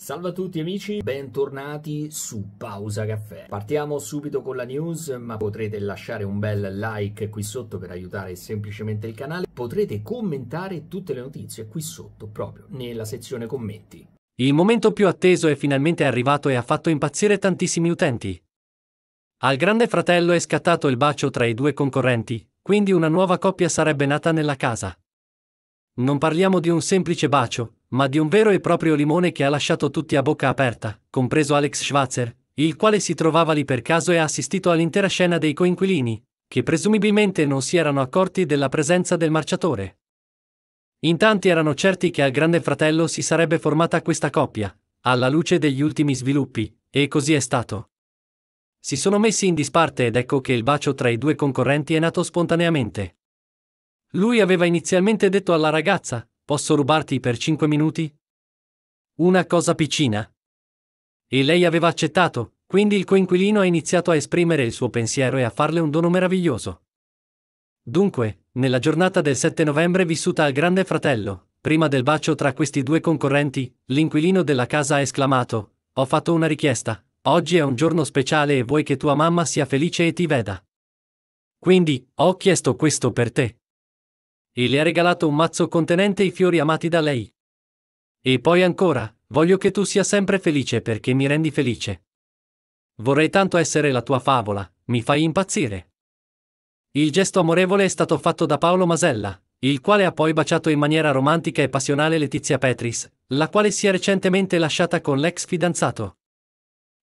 Salve a tutti amici, bentornati su Pausa Caffè. Partiamo subito con la news, ma potrete lasciare un bel like qui sotto per aiutare semplicemente il canale. Potrete commentare tutte le notizie qui sotto, proprio nella sezione commenti. Il momento più atteso è finalmente arrivato e ha fatto impazzire tantissimi utenti. Al Grande Fratello è scattato il bacio tra i due concorrenti, quindi una nuova coppia sarebbe nata nella casa. Non parliamo di un semplice bacio, ma di un vero e proprio limone che ha lasciato tutti a bocca aperta, compreso Alex Schwarzer, il quale si trovava lì per caso e ha assistito all'intera scena dei coinquilini, che presumibilmente non si erano accorti della presenza del marciatore. In tanti erano certi che al Grande Fratello si sarebbe formata questa coppia, alla luce degli ultimi sviluppi, e così è stato. Si sono messi in disparte ed ecco che il bacio tra i due concorrenti è nato spontaneamente. Lui aveva inizialmente detto alla ragazza, Posso rubarti per cinque minuti? Una cosa piccina. E lei aveva accettato, quindi il coinquilino ha iniziato a esprimere il suo pensiero e a farle un dono meraviglioso. Dunque, nella giornata del 7 novembre vissuta al Grande Fratello, prima del bacio tra questi due concorrenti, l'inquilino della casa ha esclamato, ho fatto una richiesta, oggi è un giorno speciale e vuoi che tua mamma sia felice e ti veda. Quindi, ho chiesto questo per te e le ha regalato un mazzo contenente i fiori amati da lei. E poi ancora, voglio che tu sia sempre felice perché mi rendi felice. Vorrei tanto essere la tua favola, mi fai impazzire. Il gesto amorevole è stato fatto da Paolo Masella, il quale ha poi baciato in maniera romantica e passionale Letizia Petris, la quale si è recentemente lasciata con l'ex fidanzato.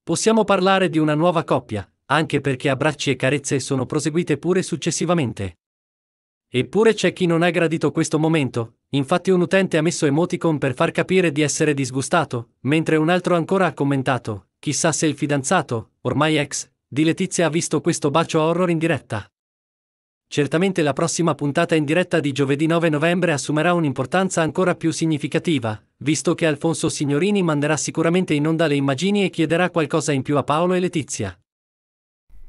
Possiamo parlare di una nuova coppia, anche perché abbracci e carezze sono proseguite pure successivamente. Eppure c'è chi non ha gradito questo momento, infatti un utente ha messo emoticon per far capire di essere disgustato, mentre un altro ancora ha commentato, chissà se il fidanzato, ormai ex, di Letizia ha visto questo bacio horror in diretta. Certamente la prossima puntata in diretta di giovedì 9 novembre assumerà un'importanza ancora più significativa, visto che Alfonso Signorini manderà sicuramente in onda le immagini e chiederà qualcosa in più a Paolo e Letizia.